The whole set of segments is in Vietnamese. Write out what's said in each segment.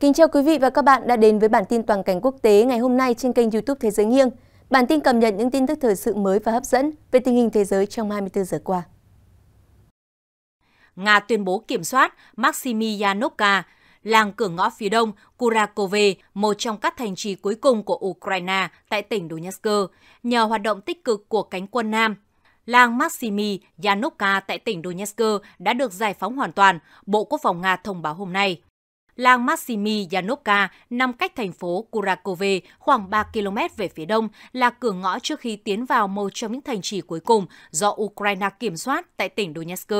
Kính chào quý vị và các bạn đã đến với bản tin toàn cảnh quốc tế ngày hôm nay trên kênh YouTube Thế giới nghiêng. Bản tin cập nhật những tin tức thời sự mới và hấp dẫn về tình hình thế giới trong 24 giờ qua. Nga tuyên bố kiểm soát Maximianovka, làng cửa ngõ phía đông Kurakove, một trong các thành trì cuối cùng của Ukraine tại tỉnh Donetsk, nhờ hoạt động tích cực của cánh quân Nam. Làng Maximi tại tỉnh Donetsk đã được giải phóng hoàn toàn, Bộ Quốc phòng Nga thông báo hôm nay. Làng Maximi Yanovka nằm cách thành phố Kurakove khoảng 3 km về phía đông, là cửa ngõ trước khi tiến vào một trong những thành trì cuối cùng do Ukraine kiểm soát tại tỉnh Donetsk.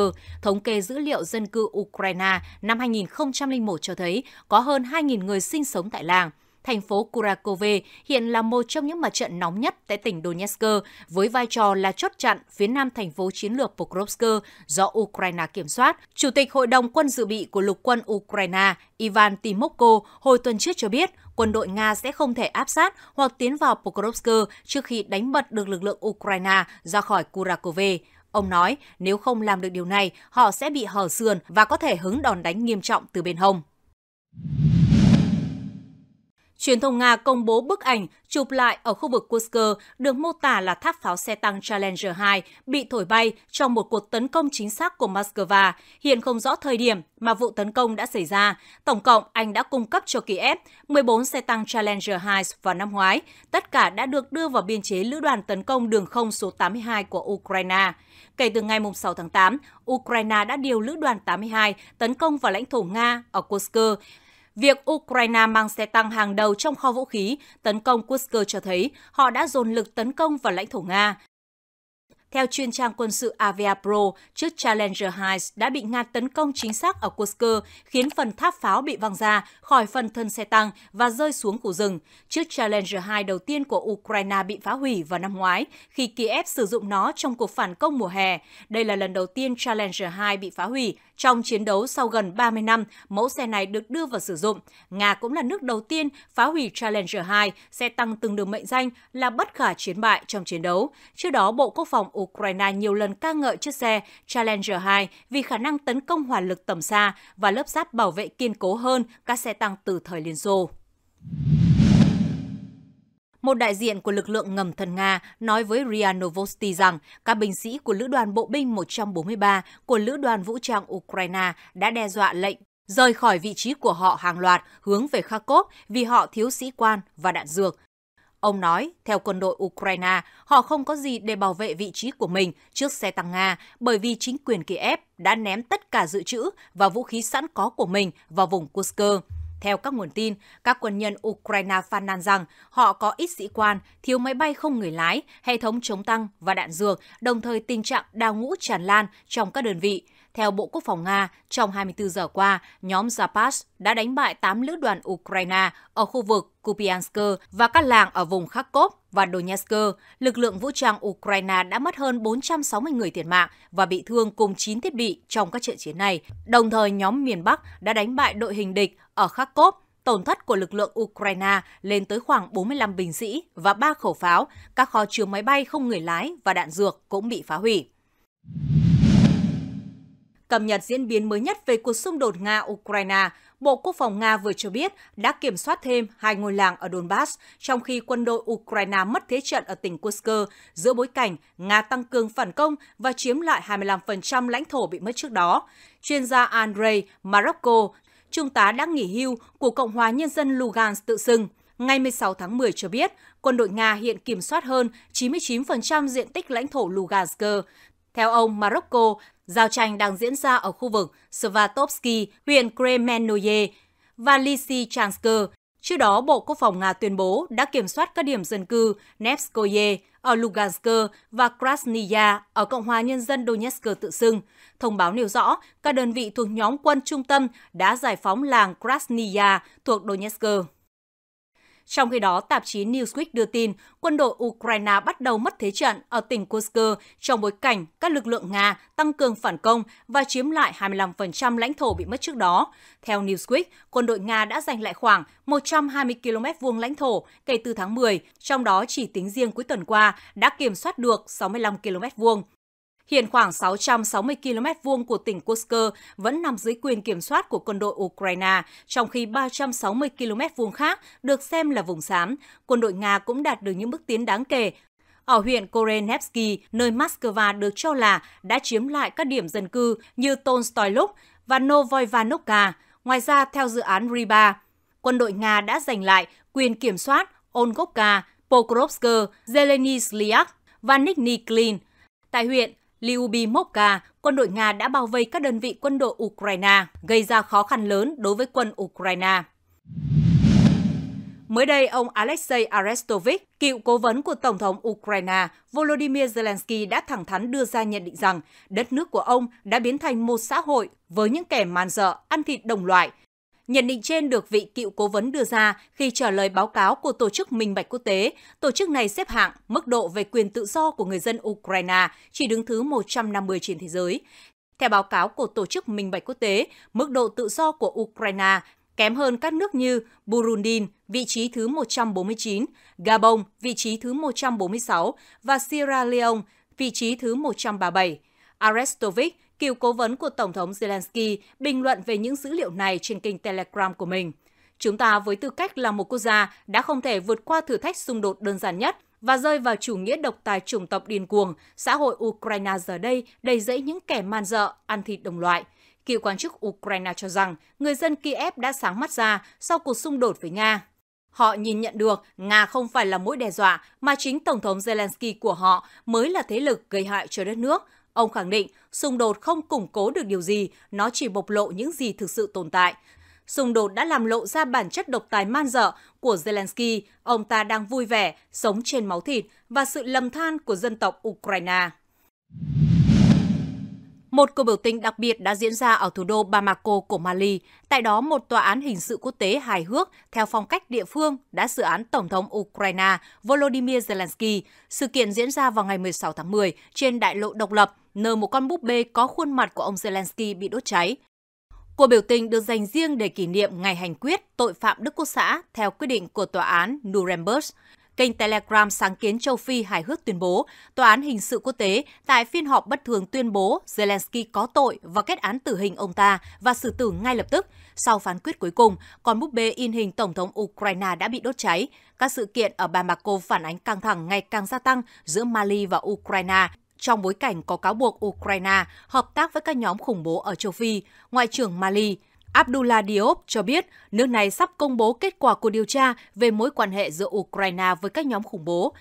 Thống kê dữ liệu dân cư Ukraine năm 2001 cho thấy có hơn 2.000 người sinh sống tại làng thành phố Kurakove hiện là một trong những mặt trận nóng nhất tại tỉnh Donetsk với vai trò là chốt chặn phía nam thành phố chiến lược Pokrovsk do Ukraine kiểm soát. Chủ tịch Hội đồng quân dự bị của lục quân Ukraine Ivan Timokko hồi tuần trước cho biết quân đội Nga sẽ không thể áp sát hoặc tiến vào Pokrovsk trước khi đánh bật được lực lượng Ukraine ra khỏi Kurakove. Ông nói nếu không làm được điều này, họ sẽ bị hở sườn và có thể hứng đòn đánh nghiêm trọng từ bên hông truyền thông Nga công bố bức ảnh chụp lại ở khu vực Kursk được mô tả là tháp pháo xe tăng Challenger 2 bị thổi bay trong một cuộc tấn công chính xác của Moscow. Hiện không rõ thời điểm mà vụ tấn công đã xảy ra. Tổng cộng, Anh đã cung cấp cho Kiev 14 xe tăng Challenger 2 vào năm ngoái. Tất cả đã được đưa vào biên chế lữ đoàn tấn công đường không số 82 của Ukraine. Kể từ ngày 6 tháng 8, Ukraine đã điều lữ đoàn 82 tấn công vào lãnh thổ Nga ở Kursk. Việc Ukraine mang xe tăng hàng đầu trong kho vũ khí tấn công Kursk cho thấy họ đã dồn lực tấn công vào lãnh thổ Nga, theo chuyên trang quân sự Avia Pro, chiếc Challenger 2 đã bị Nga tấn công chính xác ở Kursk, khiến phần tháp pháo bị văng ra khỏi phần thân xe tăng và rơi xuống khu rừng. Chiếc Challenger 2 đầu tiên của Ukraine bị phá hủy vào năm ngoái khi Kiev sử dụng nó trong cuộc phản công mùa hè. Đây là lần đầu tiên Challenger 2 bị phá hủy trong chiến đấu sau gần 30 năm, mẫu xe này được đưa vào sử dụng. Nga cũng là nước đầu tiên phá hủy Challenger 2, xe tăng từng được mệnh danh là bất khả chiến bại trong chiến đấu. Trước đó, Bộ Quốc phòng Ukraine Ukraine nhiều lần ca ngợi chiếc xe Challenger 2 vì khả năng tấn công hỏa lực tầm xa và lớp giáp bảo vệ kiên cố hơn các xe tăng từ thời Liên Xô. Một đại diện của lực lượng ngầm thần Nga nói với RIA Novosti rằng các binh sĩ của Lữ đoàn Bộ binh 143 của Lữ đoàn Vũ trang Ukraine đã đe dọa lệnh rời khỏi vị trí của họ hàng loạt hướng về Kharkov vì họ thiếu sĩ quan và đạn dược Ông nói, theo quân đội Ukraine, họ không có gì để bảo vệ vị trí của mình trước xe tăng Nga bởi vì chính quyền Kiev đã ném tất cả dự trữ và vũ khí sẵn có của mình vào vùng Kursk. Theo các nguồn tin, các quân nhân Ukraine phàn nàn rằng họ có ít sĩ quan, thiếu máy bay không người lái, hệ thống chống tăng và đạn dược, đồng thời tình trạng đào ngũ tràn lan trong các đơn vị. Theo Bộ Quốc phòng Nga, trong 24 giờ qua, nhóm Zapas đã đánh bại 8 lữ đoàn Ukraine ở khu vực Kupiansk và các làng ở vùng Kharkov và Donetsk. Lực lượng vũ trang Ukraine đã mất hơn 460 người thiệt mạng và bị thương cùng 9 thiết bị trong các trận chiến này. Đồng thời, nhóm miền Bắc đã đánh bại đội hình địch ở Kharkov tổn thất của lực lượng Ukraine lên tới khoảng 45 binh sĩ và 3 khẩu pháo, các kho chứa máy bay không người lái và đạn dược cũng bị phá hủy. Cập nhật diễn biến mới nhất về cuộc xung đột Nga-Ukraine, Bộ Quốc phòng Nga vừa cho biết đã kiểm soát thêm hai ngôi làng ở Donbass, trong khi quân đội Ukraine mất thế trận ở tỉnh Kursk giữa bối cảnh Nga tăng cường phản công và chiếm lại 25% lãnh thổ bị mất trước đó. Chuyên gia Andrei Marokko, trung tá đã nghỉ hưu của Cộng hòa Nhân dân Lugansk tự xưng, ngày 16 tháng 10 cho biết quân đội Nga hiện kiểm soát hơn 99% diện tích lãnh thổ Lugansk, theo ông Morocco, giao tranh đang diễn ra ở khu vực Svatovsky, huyện Kremenoye và Lysychansk. Trước đó, Bộ Quốc phòng Nga tuyên bố đã kiểm soát các điểm dân cư Nevskoye ở Lugansk và Krasnaya ở Cộng hòa Nhân dân Donetsk tự xưng. Thông báo nêu rõ, các đơn vị thuộc nhóm quân trung tâm đã giải phóng làng Krasnaya thuộc Donetsk. Trong khi đó, tạp chí Newsweek đưa tin quân đội Ukraine bắt đầu mất thế trận ở tỉnh Kursk trong bối cảnh các lực lượng Nga tăng cường phản công và chiếm lại 25% lãnh thổ bị mất trước đó. Theo Newsweek, quân đội Nga đã giành lại khoảng 120 km vuông lãnh thổ kể từ tháng 10, trong đó chỉ tính riêng cuối tuần qua đã kiểm soát được 65 km vuông. Hiện khoảng 660 km vuông của tỉnh Kursk vẫn nằm dưới quyền kiểm soát của quân đội Ukraine, trong khi 360 km vuông khác được xem là vùng xám. Quân đội Nga cũng đạt được những bước tiến đáng kể ở huyện Korenevsky, nơi Moscow được cho là đã chiếm lại các điểm dân cư như Tolstoyluk và Novoivanovka. Ngoài ra, theo dự án Riba, quân đội Nga đã giành lại quyền kiểm soát Ongovka, Pokrovsk, Zeleny và Nikni Klin. Tại huyện Lyubi quân đội Nga đã bao vây các đơn vị quân đội Ukraine, gây ra khó khăn lớn đối với quân Ukraine. Mới đây, ông Alexei Arestovich, cựu cố vấn của Tổng thống Ukraine Volodymyr Zelensky đã thẳng thắn đưa ra nhận định rằng đất nước của ông đã biến thành một xã hội với những kẻ man dợ, ăn thịt đồng loại – Nhận định trên được vị cựu cố vấn đưa ra khi trả lời báo cáo của Tổ chức Minh bạch Quốc tế. Tổ chức này xếp hạng mức độ về quyền tự do của người dân Ukraine chỉ đứng thứ 150 trên thế giới. Theo báo cáo của Tổ chức Minh bạch Quốc tế, mức độ tự do của Ukraine kém hơn các nước như Burundi vị trí thứ 149, Gabon vị trí thứ 146 và Sierra Leone vị trí thứ 137. Arestovic cựu cố vấn của Tổng thống Zelensky bình luận về những dữ liệu này trên kênh Telegram của mình. Chúng ta với tư cách là một quốc gia đã không thể vượt qua thử thách xung đột đơn giản nhất và rơi vào chủ nghĩa độc tài chủng tộc điên cuồng, xã hội Ukraine giờ đây đầy rẫy những kẻ man dợ, ăn thịt đồng loại. Cựu quan chức Ukraine cho rằng người dân Kiev đã sáng mắt ra sau cuộc xung đột với Nga. Họ nhìn nhận được Nga không phải là mối đe dọa mà chính Tổng thống Zelensky của họ mới là thế lực gây hại cho đất nước, Ông khẳng định xung đột không củng cố được điều gì, nó chỉ bộc lộ những gì thực sự tồn tại. Xung đột đã làm lộ ra bản chất độc tài man dợ của Zelensky, ông ta đang vui vẻ, sống trên máu thịt và sự lầm than của dân tộc Ukraine. Một cuộc biểu tình đặc biệt đã diễn ra ở thủ đô Bamako của Mali. Tại đó, một tòa án hình sự quốc tế hài hước theo phong cách địa phương đã xử án Tổng thống Ukraine Volodymyr Zelensky. Sự kiện diễn ra vào ngày 16 tháng 10 trên đại lộ độc lập nơi một con búp bê có khuôn mặt của ông Zelensky bị đốt cháy. Cuộc biểu tình được dành riêng để kỷ niệm ngày hành quyết tội phạm Đức Quốc xã theo quyết định của tòa án Nuremberg. Kênh Telegram sáng kiến châu Phi hài hước tuyên bố, Tòa án hình sự quốc tế tại phiên họp bất thường tuyên bố Zelensky có tội và kết án tử hình ông ta và xử tử ngay lập tức. Sau phán quyết cuối cùng, Con búp bê in hình Tổng thống Ukraine đã bị đốt cháy. Các sự kiện ở Bamako phản ánh căng thẳng ngày càng gia tăng giữa Mali và Ukraine trong bối cảnh có cáo buộc Ukraine hợp tác với các nhóm khủng bố ở châu Phi, Ngoại trưởng Mali Abdullah Diop cho biết nước này sắp công bố kết quả của điều tra về mối quan hệ giữa Ukraine với các nhóm khủng bố.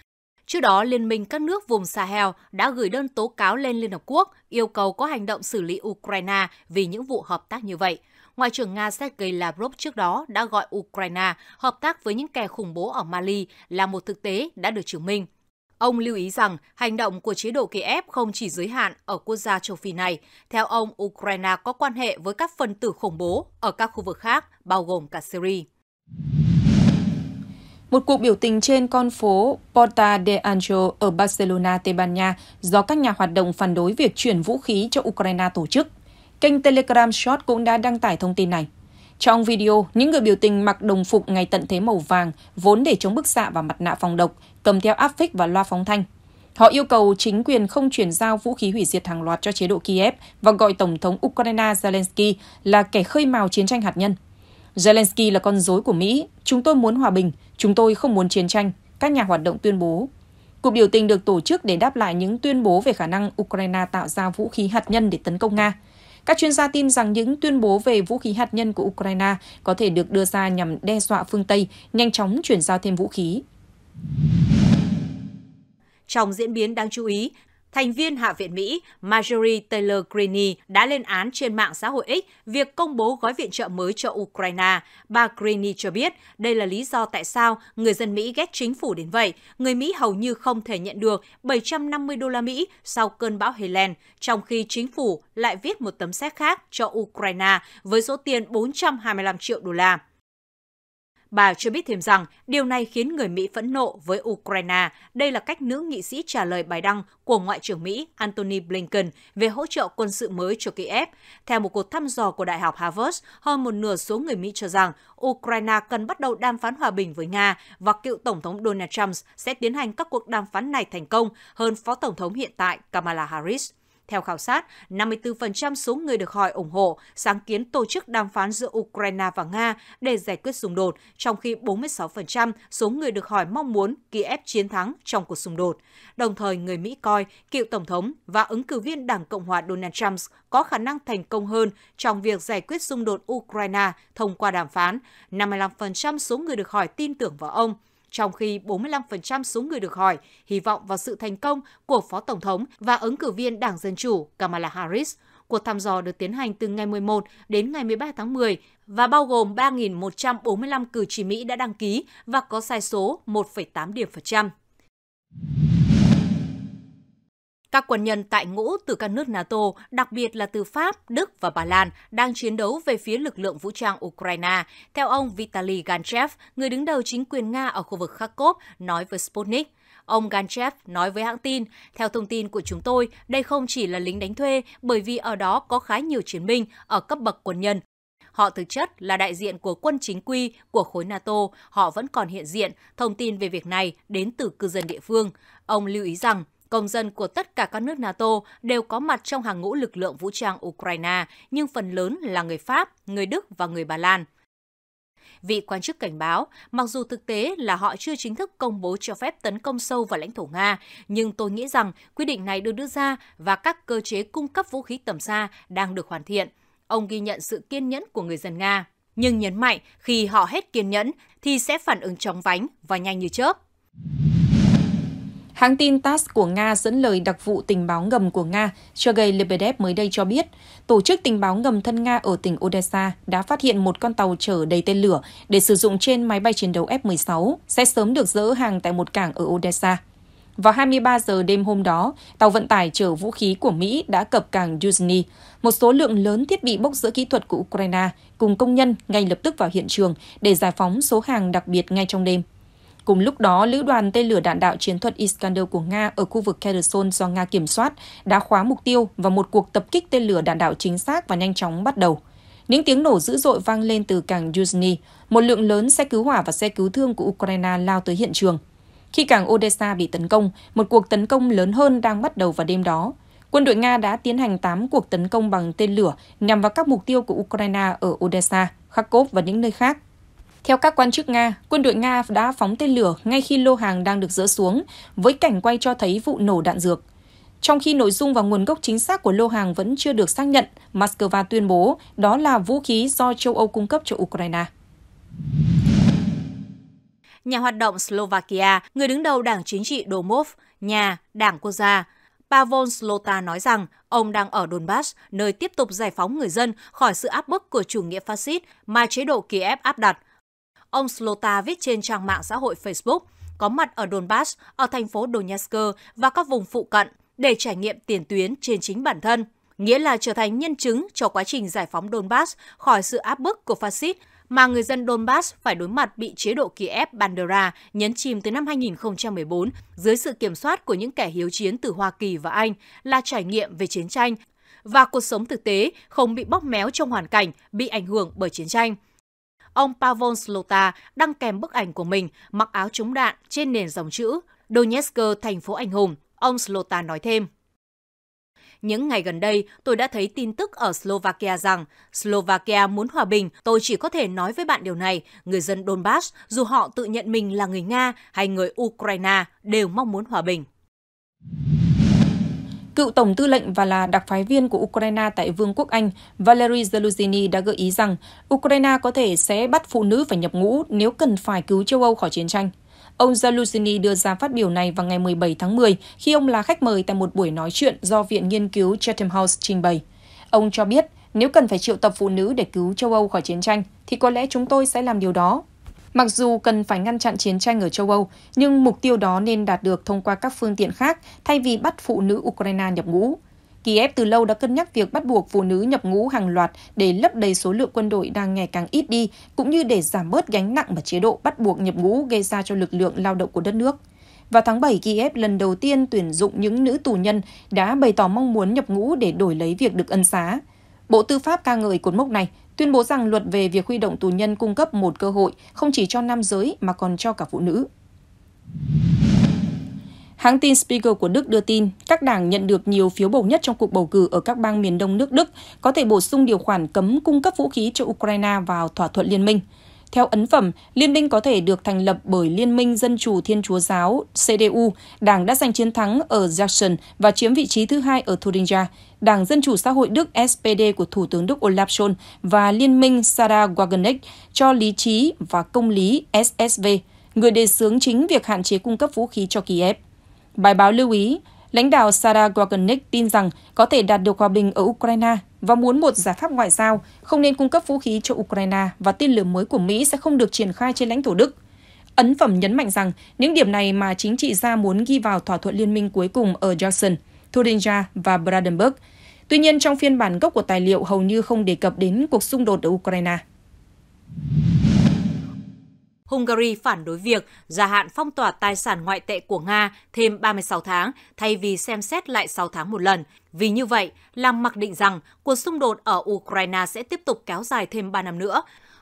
Trước đó, Liên minh các nước vùng Sahel đã gửi đơn tố cáo lên Liên Hợp Quốc yêu cầu có hành động xử lý Ukraine vì những vụ hợp tác như vậy. Ngoại trưởng Nga Sergei Lavrov trước đó đã gọi Ukraine hợp tác với những kẻ khủng bố ở Mali là một thực tế đã được chứng minh. Ông lưu ý rằng hành động của chế độ Kiev không chỉ giới hạn ở quốc gia châu Phi này. Theo ông, Ukraine có quan hệ với các phần tử khủng bố ở các khu vực khác, bao gồm cả Syria. Một cuộc biểu tình trên con phố Porta de Anjo ở Barcelona, Tây Ban Nha do các nhà hoạt động phản đối việc chuyển vũ khí cho Ukraine tổ chức. Kênh Telegram Short cũng đã đăng tải thông tin này. Trong video, những người biểu tình mặc đồng phục ngày tận thế màu vàng, vốn để chống bức xạ và mặt nạ phòng độc, cầm theo áp phích và loa phóng thanh. Họ yêu cầu chính quyền không chuyển giao vũ khí hủy diệt hàng loạt cho chế độ Kiev và gọi Tổng thống Ukraine Zelensky là kẻ khơi mào chiến tranh hạt nhân. Zelensky là con rối của Mỹ, chúng tôi muốn hòa bình, chúng tôi không muốn chiến tranh, các nhà hoạt động tuyên bố. Cuộc biểu tình được tổ chức để đáp lại những tuyên bố về khả năng Ukraine tạo ra vũ khí hạt nhân để tấn công Nga. Các chuyên gia tin rằng những tuyên bố về vũ khí hạt nhân của Ukraine có thể được đưa ra nhằm đe dọa phương Tây nhanh chóng chuyển giao thêm vũ khí. Trong diễn biến đáng chú ý, thành viên Hạ viện Mỹ Marjorie Taylor Greene đã lên án trên mạng xã hội X việc công bố gói viện trợ mới cho Ukraine. Bà Greene cho biết đây là lý do tại sao người dân Mỹ ghét chính phủ đến vậy. Người Mỹ hầu như không thể nhận được 750 đô la Mỹ sau cơn bão Helen, trong khi chính phủ lại viết một tấm séc khác cho Ukraine với số tiền 425 triệu đô la. Bà cho biết thêm rằng điều này khiến người Mỹ phẫn nộ với Ukraine. Đây là cách nữ nghị sĩ trả lời bài đăng của Ngoại trưởng Mỹ Antony Blinken về hỗ trợ quân sự mới cho Kiev. Theo một cuộc thăm dò của Đại học Harvard, hơn một nửa số người Mỹ cho rằng Ukraine cần bắt đầu đàm phán hòa bình với Nga và cựu Tổng thống Donald Trump sẽ tiến hành các cuộc đàm phán này thành công hơn Phó Tổng thống hiện tại Kamala Harris. Theo khảo sát, 54% số người được hỏi ủng hộ sáng kiến tổ chức đàm phán giữa Ukraine và Nga để giải quyết xung đột, trong khi 46% số người được hỏi mong muốn Kiev chiến thắng trong cuộc xung đột. Đồng thời, người Mỹ coi cựu Tổng thống và ứng cử viên Đảng Cộng hòa Donald Trump có khả năng thành công hơn trong việc giải quyết xung đột Ukraine thông qua đàm phán. 55% số người được hỏi tin tưởng vào ông trong khi 45% số người được hỏi hy vọng vào sự thành công của Phó Tổng thống và ứng cử viên Đảng Dân Chủ Kamala Harris. Cuộc thăm dò được tiến hành từ ngày 11 đến ngày 13 tháng 10 và bao gồm 3.145 cử tri Mỹ đã đăng ký và có sai số 1,8 điểm phần trăm. Các quân nhân tại ngũ từ các nước NATO, đặc biệt là từ Pháp, Đức và Ba Lan, đang chiến đấu về phía lực lượng vũ trang Ukraine. Theo ông Vitaly Ganchev, người đứng đầu chính quyền Nga ở khu vực Kharkov, nói với Sputnik. Ông Ganchev nói với hãng tin, theo thông tin của chúng tôi, đây không chỉ là lính đánh thuê bởi vì ở đó có khá nhiều chiến binh ở cấp bậc quân nhân. Họ thực chất là đại diện của quân chính quy của khối NATO, họ vẫn còn hiện diện. Thông tin về việc này đến từ cư dân địa phương. Ông lưu ý rằng Công dân của tất cả các nước NATO đều có mặt trong hàng ngũ lực lượng vũ trang Ukraine, nhưng phần lớn là người Pháp, người Đức và người Ba Lan. Vị quan chức cảnh báo, mặc dù thực tế là họ chưa chính thức công bố cho phép tấn công sâu vào lãnh thổ Nga, nhưng tôi nghĩ rằng quy định này được đưa ra và các cơ chế cung cấp vũ khí tầm xa đang được hoàn thiện. Ông ghi nhận sự kiên nhẫn của người dân Nga, nhưng nhấn mạnh khi họ hết kiên nhẫn thì sẽ phản ứng chóng vánh và nhanh như chớp. Hãng tin TASS của Nga dẫn lời đặc vụ tình báo ngầm của Nga Sergei Lebedev mới đây cho biết, tổ chức tình báo ngầm thân Nga ở tỉnh Odessa đã phát hiện một con tàu chở đầy tên lửa để sử dụng trên máy bay chiến đấu F-16 sẽ sớm được dỡ hàng tại một cảng ở Odessa. Vào 23 giờ đêm hôm đó, tàu vận tải chở vũ khí của Mỹ đã cập cảng Yuzhny. Một số lượng lớn thiết bị bốc giữa kỹ thuật của Ukraine cùng công nhân ngay lập tức vào hiện trường để giải phóng số hàng đặc biệt ngay trong đêm. Cùng lúc đó, lữ đoàn tên lửa đạn đạo chiến thuật Iskander của Nga ở khu vực Kherson do Nga kiểm soát đã khóa mục tiêu và một cuộc tập kích tên lửa đạn đạo chính xác và nhanh chóng bắt đầu. Những tiếng nổ dữ dội vang lên từ cảng Yuzhny, một lượng lớn xe cứu hỏa và xe cứu thương của Ukraine lao tới hiện trường. Khi cảng Odessa bị tấn công, một cuộc tấn công lớn hơn đang bắt đầu vào đêm đó. Quân đội Nga đã tiến hành 8 cuộc tấn công bằng tên lửa nhằm vào các mục tiêu của Ukraine ở Odessa, Kharkov và những nơi khác. Theo các quan chức Nga, quân đội Nga đã phóng tên lửa ngay khi lô hàng đang được dỡ xuống, với cảnh quay cho thấy vụ nổ đạn dược. Trong khi nội dung và nguồn gốc chính xác của lô hàng vẫn chưa được xác nhận, Moscow tuyên bố đó là vũ khí do châu Âu cung cấp cho Ukraine nhà hoạt động Slovakia, người đứng đầu đảng chính trị Domov, nhà, đảng quốc gia. Pavol Slota nói rằng ông đang ở Donbass, nơi tiếp tục giải phóng người dân khỏi sự áp bức của chủ nghĩa phát xít mà chế độ Kiev áp đặt – Ông Slota viết trên trang mạng xã hội Facebook, có mặt ở Donbass, ở thành phố Donetsk và các vùng phụ cận để trải nghiệm tiền tuyến trên chính bản thân, nghĩa là trở thành nhân chứng cho quá trình giải phóng Donbass khỏi sự áp bức của phát xít mà người dân Donbass phải đối mặt bị chế độ Kiev Bandera nhấn chìm từ năm 2014 dưới sự kiểm soát của những kẻ hiếu chiến từ Hoa Kỳ và Anh là trải nghiệm về chiến tranh và cuộc sống thực tế không bị bóp méo trong hoàn cảnh bị ảnh hưởng bởi chiến tranh ông Pavol Slota đăng kèm bức ảnh của mình mặc áo chống đạn trên nền dòng chữ Donetsk, thành phố anh hùng. Ông Slota nói thêm. Những ngày gần đây, tôi đã thấy tin tức ở Slovakia rằng Slovakia muốn hòa bình. Tôi chỉ có thể nói với bạn điều này. Người dân Donbass, dù họ tự nhận mình là người Nga hay người Ukraine, đều mong muốn hòa bình. Cựu Tổng tư lệnh và là đặc phái viên của Ukraine tại Vương quốc Anh, Valery Zelensky đã gợi ý rằng Ukraine có thể sẽ bắt phụ nữ phải nhập ngũ nếu cần phải cứu châu Âu khỏi chiến tranh. Ông Zelensky đưa ra phát biểu này vào ngày 17 tháng 10 khi ông là khách mời tại một buổi nói chuyện do Viện Nghiên cứu Chatham House trình bày. Ông cho biết, nếu cần phải triệu tập phụ nữ để cứu châu Âu khỏi chiến tranh, thì có lẽ chúng tôi sẽ làm điều đó, Mặc dù cần phải ngăn chặn chiến tranh ở châu Âu, nhưng mục tiêu đó nên đạt được thông qua các phương tiện khác thay vì bắt phụ nữ Ukraine nhập ngũ. Kiev từ lâu đã cân nhắc việc bắt buộc phụ nữ nhập ngũ hàng loạt để lấp đầy số lượng quân đội đang ngày càng ít đi, cũng như để giảm bớt gánh nặng mà chế độ bắt buộc nhập ngũ gây ra cho lực lượng lao động của đất nước. Vào tháng 7, Kiev lần đầu tiên tuyển dụng những nữ tù nhân đã bày tỏ mong muốn nhập ngũ để đổi lấy việc được ân xá. Bộ Tư pháp ca ngợi cột mốc này, tuyên bố rằng luật về việc huy động tù nhân cung cấp một cơ hội không chỉ cho nam giới mà còn cho cả phụ nữ. Hãng tin Spiegel của Đức đưa tin, các đảng nhận được nhiều phiếu bầu nhất trong cuộc bầu cử ở các bang miền đông nước Đức có thể bổ sung điều khoản cấm cung cấp vũ khí cho Ukraine vào thỏa thuận liên minh. Theo ấn phẩm, liên minh có thể được thành lập bởi Liên minh Dân chủ Thiên Chúa giáo CDU. Đảng đã giành chiến thắng ở Jackson và chiếm vị trí thứ hai ở Thuringia. Đảng Dân chủ xã hội Đức SPD của Thủ tướng Đức Olaf Scholz và Liên minh Sarah Wagenknecht cho lý trí và công lý SSV, người đề xướng chính việc hạn chế cung cấp vũ khí cho Kiev. Bài báo lưu ý, lãnh đạo Sarah Wagenknecht tin rằng có thể đạt được hòa bình ở Ukraine và muốn một giải pháp ngoại giao không nên cung cấp vũ khí cho Ukraine và tên lửa mới của Mỹ sẽ không được triển khai trên lãnh thổ Đức. Ấn phẩm nhấn mạnh rằng những điểm này mà chính trị gia muốn ghi vào thỏa thuận liên minh cuối cùng ở Jackson, Thuringia và Brandenburg. Tuy nhiên, trong phiên bản gốc của tài liệu hầu như không đề cập đến cuộc xung đột ở Ukraine. Hungary phản đối việc gia hạn phong tỏa tài sản ngoại tệ của Nga thêm 36 tháng thay vì xem xét lại 6 tháng một lần. Vì như vậy, làm mặc định rằng cuộc xung đột ở Ukraine sẽ tiếp tục kéo dài thêm 3 năm nữa.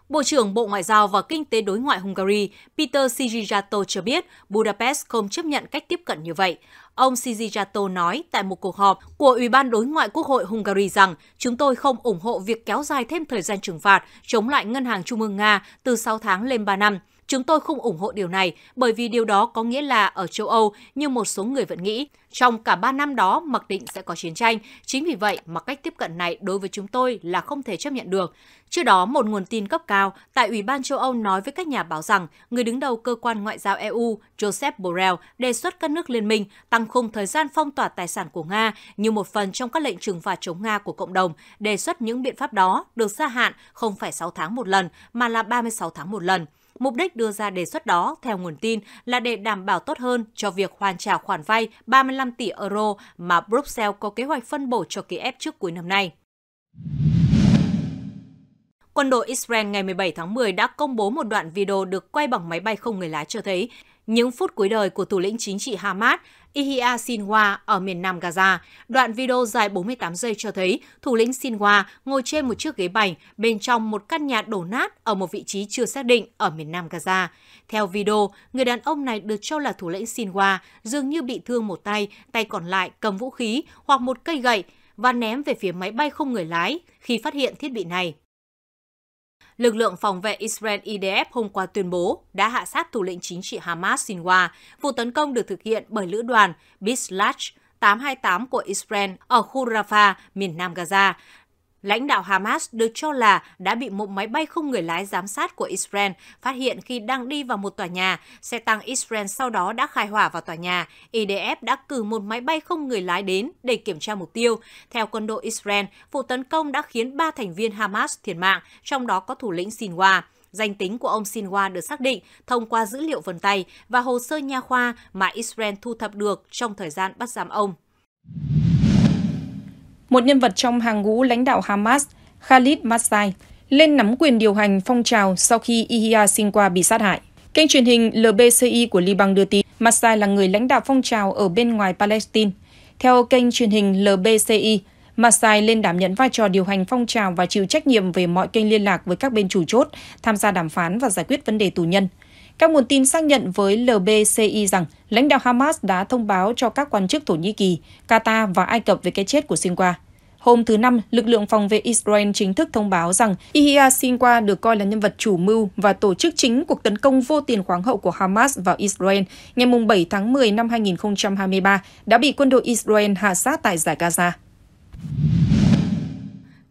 Bộ trưởng Bộ Ngoại giao và Kinh tế đối ngoại Hungary Peter Sijijato cho biết Budapest không chấp nhận cách tiếp cận như vậy. Ông Sijijato nói tại một cuộc họp của Ủy ban đối ngoại Quốc hội Hungary rằng chúng tôi không ủng hộ việc kéo dài thêm thời gian trừng phạt chống lại Ngân hàng Trung ương Nga từ 6 tháng lên 3 năm. Chúng tôi không ủng hộ điều này bởi vì điều đó có nghĩa là ở châu Âu như một số người vẫn nghĩ, trong cả 3 năm đó mặc định sẽ có chiến tranh. Chính vì vậy mà cách tiếp cận này đối với chúng tôi là không thể chấp nhận được. Trước đó, một nguồn tin cấp cao tại Ủy ban châu Âu nói với các nhà báo rằng người đứng đầu cơ quan ngoại giao EU Joseph Borrell đề xuất các nước liên minh tăng khung thời gian phong tỏa tài sản của Nga như một phần trong các lệnh trừng phạt chống Nga của cộng đồng, đề xuất những biện pháp đó được gia hạn không phải 6 tháng một lần mà là 36 tháng một lần. Mục đích đưa ra đề xuất đó, theo nguồn tin, là để đảm bảo tốt hơn cho việc hoàn trả khoản vay 35 tỷ euro mà Brussels có kế hoạch phân bổ cho ký Kiev trước cuối năm nay. Quân đội Israel ngày 17 tháng 10 đã công bố một đoạn video được quay bằng máy bay không người lái cho thấy những phút cuối đời của thủ lĩnh chính trị Hamas Ihya Sinwa ở miền nam Gaza. Đoạn video dài 48 giây cho thấy thủ lĩnh Sinwa ngồi trên một chiếc ghế bành bên trong một căn nhà đổ nát ở một vị trí chưa xác định ở miền nam Gaza. Theo video, người đàn ông này được cho là thủ lĩnh Sinwa dường như bị thương một tay, tay còn lại cầm vũ khí hoặc một cây gậy và ném về phía máy bay không người lái khi phát hiện thiết bị này lực lượng phòng vệ Israel IDF hôm qua tuyên bố đã hạ sát thủ lĩnh chính trị Hamas Sinwa. Vụ tấn công được thực hiện bởi lữ đoàn Bislach 828 của Israel ở khu Rafah, miền nam Gaza. Lãnh đạo Hamas được cho là đã bị một máy bay không người lái giám sát của Israel phát hiện khi đang đi vào một tòa nhà. Xe tăng Israel sau đó đã khai hỏa vào tòa nhà. IDF e đã cử một máy bay không người lái đến để kiểm tra mục tiêu. Theo quân đội Israel, vụ tấn công đã khiến ba thành viên Hamas thiệt mạng, trong đó có thủ lĩnh sinwa. Danh tính của ông sinwa được xác định thông qua dữ liệu vân tay và hồ sơ nha khoa mà Israel thu thập được trong thời gian bắt giam ông một nhân vật trong hàng ngũ lãnh đạo Hamas, Khalid Masai, lên nắm quyền điều hành phong trào sau khi Ihya Sinwa bị sát hại. Kênh truyền hình LBCI của Liban đưa tin Masai là người lãnh đạo phong trào ở bên ngoài Palestine. Theo kênh truyền hình LBCI, Masai lên đảm nhận vai trò điều hành phong trào và chịu trách nhiệm về mọi kênh liên lạc với các bên chủ chốt, tham gia đàm phán và giải quyết vấn đề tù nhân – các nguồn tin xác nhận với LBCI rằng lãnh đạo Hamas đã thông báo cho các quan chức Thổ Nhĩ Kỳ, Qatar và Ai Cập về cái chết của Sinwa. Hôm thứ Năm, lực lượng phòng vệ Israel chính thức thông báo rằng Yahya Sinwa được coi là nhân vật chủ mưu và tổ chức chính cuộc tấn công vô tiền khoáng hậu của Hamas vào Israel ngày 7 tháng 10 năm 2023 đã bị quân đội Israel hạ sát tại giải Gaza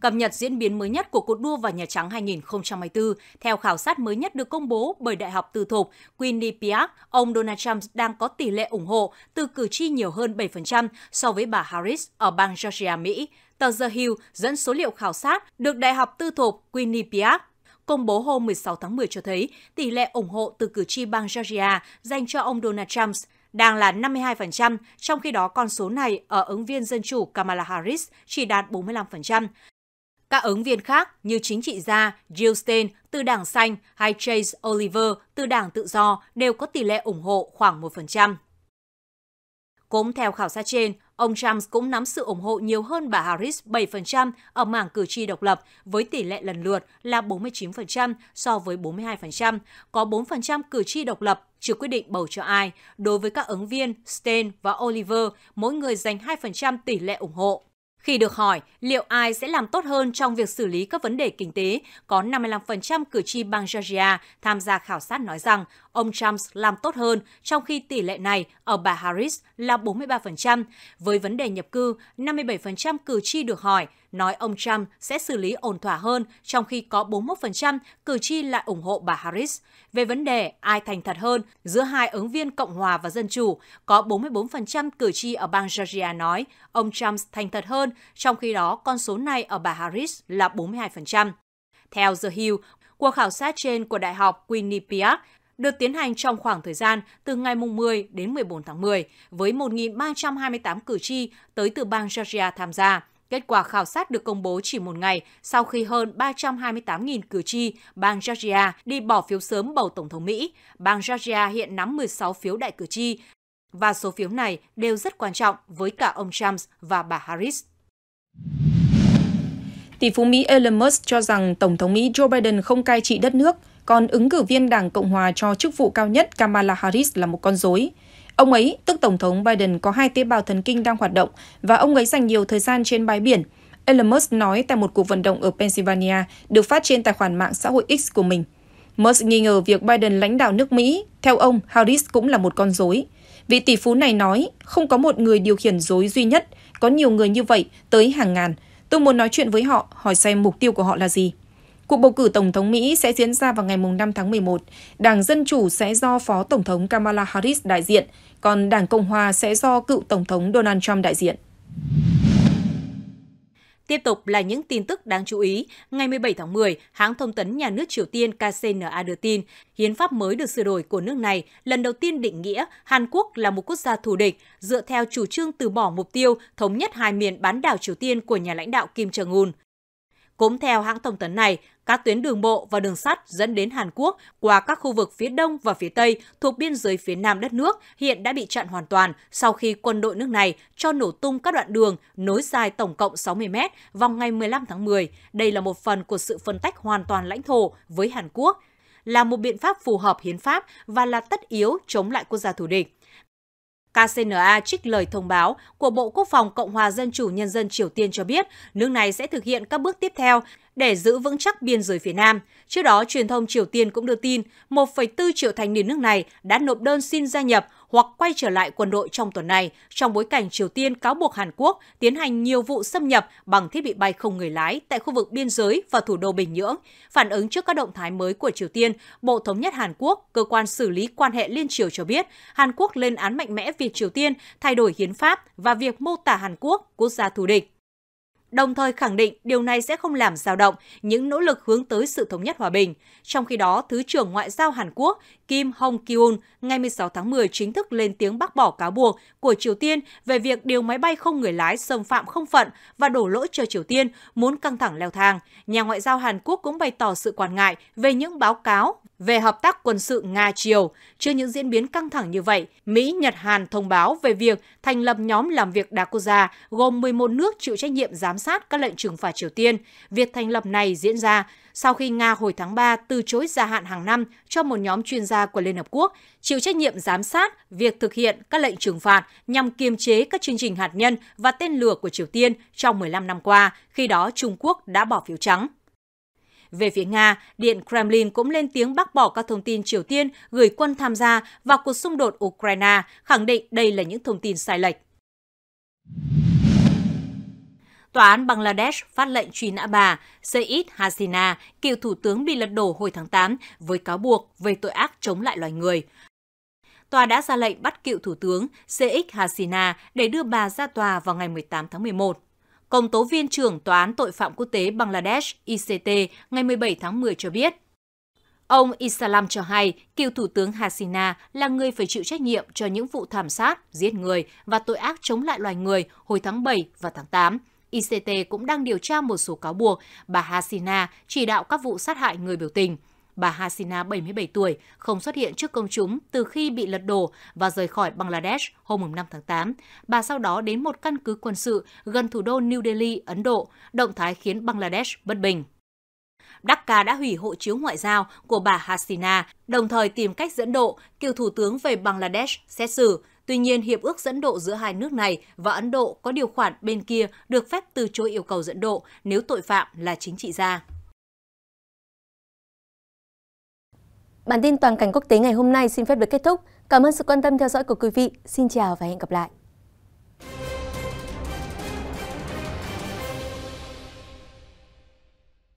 cập nhật diễn biến mới nhất của cuộc đua vào Nhà Trắng 2024. Theo khảo sát mới nhất được công bố bởi Đại học Tư thục Quinnipiac, ông Donald Trump đang có tỷ lệ ủng hộ từ cử tri nhiều hơn 7% so với bà Harris ở bang Georgia, Mỹ. Tờ The Hill dẫn số liệu khảo sát được Đại học Tư thục Quinnipiac công bố hôm 16 tháng 10 cho thấy tỷ lệ ủng hộ từ cử tri bang Georgia dành cho ông Donald Trump đang là 52%, trong khi đó con số này ở ứng viên dân chủ Kamala Harris chỉ đạt 45%. Các ứng viên khác như chính trị gia Jill Stein từ Đảng Xanh hay Chase Oliver từ Đảng Tự Do đều có tỷ lệ ủng hộ khoảng 1%. Cũng theo khảo sát trên, ông Trump cũng nắm sự ủng hộ nhiều hơn bà Harris 7% ở mảng cử tri độc lập với tỷ lệ lần lượt là 49% so với 42%, có 4% cử tri độc lập chưa quyết định bầu cho ai. Đối với các ứng viên Stein và Oliver, mỗi người dành 2% tỷ lệ ủng hộ. Khi được hỏi liệu ai sẽ làm tốt hơn trong việc xử lý các vấn đề kinh tế, có 55% cử tri bang Georgia tham gia khảo sát nói rằng ông Trump làm tốt hơn, trong khi tỷ lệ này ở bà Harris là 43%. Với vấn đề nhập cư, 57% cử tri được hỏi nói ông Trump sẽ xử lý ổn thỏa hơn, trong khi có 41% cử tri lại ủng hộ bà Harris. Về vấn đề ai thành thật hơn, giữa hai ứng viên Cộng hòa và Dân chủ, có 44% cử tri ở bang Georgia nói ông Trump thành thật hơn, trong khi đó con số này ở bà Harris là 42%. Theo The Hill, cuộc khảo sát trên của Đại học Quinnipiac được tiến hành trong khoảng thời gian từ ngày 10 đến 14 tháng 10, với 1.328 cử tri tới từ bang Georgia tham gia. Kết quả khảo sát được công bố chỉ một ngày sau khi hơn 328.000 cử tri bang Georgia đi bỏ phiếu sớm bầu Tổng thống Mỹ. Bang Georgia hiện nắm 16 phiếu đại cử tri, và số phiếu này đều rất quan trọng với cả ông Trump và bà Harris. Tỷ phú Mỹ Elon Musk cho rằng Tổng thống Mỹ Joe Biden không cai trị đất nước, còn ứng cử viên Đảng Cộng Hòa cho chức vụ cao nhất Kamala Harris là một con dối. Ông ấy, tức Tổng thống Biden, có hai tế bào thần kinh đang hoạt động và ông ấy dành nhiều thời gian trên bãi biển. Elon Musk nói tại một cuộc vận động ở Pennsylvania được phát trên tài khoản mạng xã hội X của mình. Musk nghi ngờ việc Biden lãnh đạo nước Mỹ, theo ông, Harris cũng là một con rối. Vị tỷ phú này nói, không có một người điều khiển rối duy nhất, có nhiều người như vậy, tới hàng ngàn. Tôi muốn nói chuyện với họ, hỏi xem mục tiêu của họ là gì. Cuộc bầu cử Tổng thống Mỹ sẽ diễn ra vào ngày 5 tháng 11. Đảng Dân Chủ sẽ do Phó Tổng thống Kamala Harris đại diện, còn Đảng Cộng Hòa sẽ do cựu Tổng thống Donald Trump đại diện. Tiếp tục là những tin tức đáng chú ý. Ngày 17 tháng 10, hãng thông tấn nhà nước Triều Tiên KCNA đưa tin, hiến pháp mới được sửa đổi của nước này lần đầu tiên định nghĩa Hàn Quốc là một quốc gia thù địch, dựa theo chủ trương từ bỏ mục tiêu thống nhất hai miền bán đảo Triều Tiên của nhà lãnh đạo Kim Jong-un. Cũng theo hãng thông tấn này, các tuyến đường bộ và đường sắt dẫn đến Hàn Quốc qua các khu vực phía đông và phía tây thuộc biên giới phía nam đất nước hiện đã bị chặn hoàn toàn sau khi quân đội nước này cho nổ tung các đoạn đường nối dài tổng cộng 60 mét vào ngày 15 tháng 10. Đây là một phần của sự phân tách hoàn toàn lãnh thổ với Hàn Quốc, là một biện pháp phù hợp hiến pháp và là tất yếu chống lại quốc gia thù địch. KCNA trích lời thông báo của Bộ Quốc phòng Cộng hòa Dân chủ Nhân dân Triều Tiên cho biết nước này sẽ thực hiện các bước tiếp theo để giữ vững chắc biên giới phía Nam. Trước đó, truyền thông Triều Tiên cũng đưa tin 1,4 triệu thanh niên nước này đã nộp đơn xin gia nhập hoặc quay trở lại quân đội trong tuần này, trong bối cảnh Triều Tiên cáo buộc Hàn Quốc tiến hành nhiều vụ xâm nhập bằng thiết bị bay không người lái tại khu vực biên giới và thủ đô Bình Nhưỡng. Phản ứng trước các động thái mới của Triều Tiên, Bộ Thống nhất Hàn Quốc, cơ quan xử lý quan hệ liên triều cho biết, Hàn Quốc lên án mạnh mẽ việc Triều Tiên thay đổi hiến pháp và việc mô tả Hàn Quốc quốc gia thù địch đồng thời khẳng định điều này sẽ không làm dao động những nỗ lực hướng tới sự thống nhất hòa bình. Trong khi đó, Thứ trưởng Ngoại giao Hàn Quốc Kim Hong Kyun ngày 16 tháng 10 chính thức lên tiếng bác bỏ cáo buộc của Triều Tiên về việc điều máy bay không người lái xâm phạm không phận và đổ lỗi cho Triều Tiên muốn căng thẳng leo thang. Nhà ngoại giao Hàn Quốc cũng bày tỏ sự quan ngại về những báo cáo về hợp tác quân sự Nga-Triều. Trước những diễn biến căng thẳng như vậy, Mỹ, Nhật, Hàn thông báo về việc thành lập nhóm làm việc đa quốc gia gồm 11 nước chịu trách nhiệm giám sát các lệnh trừng phạt Triều Tiên. Việc thành lập này diễn ra sau khi Nga hồi tháng 3 từ chối gia hạn hàng năm cho một nhóm chuyên gia của Liên Hợp Quốc chịu trách nhiệm giám sát việc thực hiện các lệnh trừng phạt nhằm kiềm chế các chương trình hạt nhân và tên lửa của Triều Tiên trong 15 năm qua, khi đó Trung Quốc đã bỏ phiếu trắng. Về phía Nga, Điện Kremlin cũng lên tiếng bác bỏ các thông tin Triều Tiên gửi quân tham gia vào cuộc xung đột Ukraine, khẳng định đây là những thông tin sai lệch. Tòa án Bangladesh phát lệnh truy nã bà Seyid Hasina, cựu thủ tướng bị lật đổ hồi tháng 8 với cáo buộc về tội ác chống lại loài người. Tòa đã ra lệnh bắt cựu thủ tướng Seyid Hasina để đưa bà ra tòa vào ngày 18 tháng 11. Công tố viên trưởng Tòa án Tội phạm Quốc tế Bangladesh ICT ngày 17 tháng 10 cho biết. Ông Isalam cho hay cựu Thủ tướng Hasina là người phải chịu trách nhiệm cho những vụ thảm sát, giết người và tội ác chống lại loài người hồi tháng 7 và tháng 8. ICT cũng đang điều tra một số cáo buộc bà Hasina chỉ đạo các vụ sát hại người biểu tình – bà Hasina 77 tuổi, không xuất hiện trước công chúng từ khi bị lật đổ và rời khỏi Bangladesh hôm 5 tháng 8. Bà sau đó đến một căn cứ quân sự gần thủ đô New Delhi, Ấn Độ, động thái khiến Bangladesh bất bình. Dhaka đã hủy hộ chiếu ngoại giao của bà Hasina, đồng thời tìm cách dẫn độ cựu thủ tướng về Bangladesh xét xử. Tuy nhiên, hiệp ước dẫn độ giữa hai nước này và Ấn Độ có điều khoản bên kia được phép từ chối yêu cầu dẫn độ nếu tội phạm là chính trị gia. Bản tin toàn cảnh quốc tế ngày hôm nay xin phép được kết thúc. Cảm ơn sự quan tâm theo dõi của quý vị. Xin chào và hẹn gặp lại.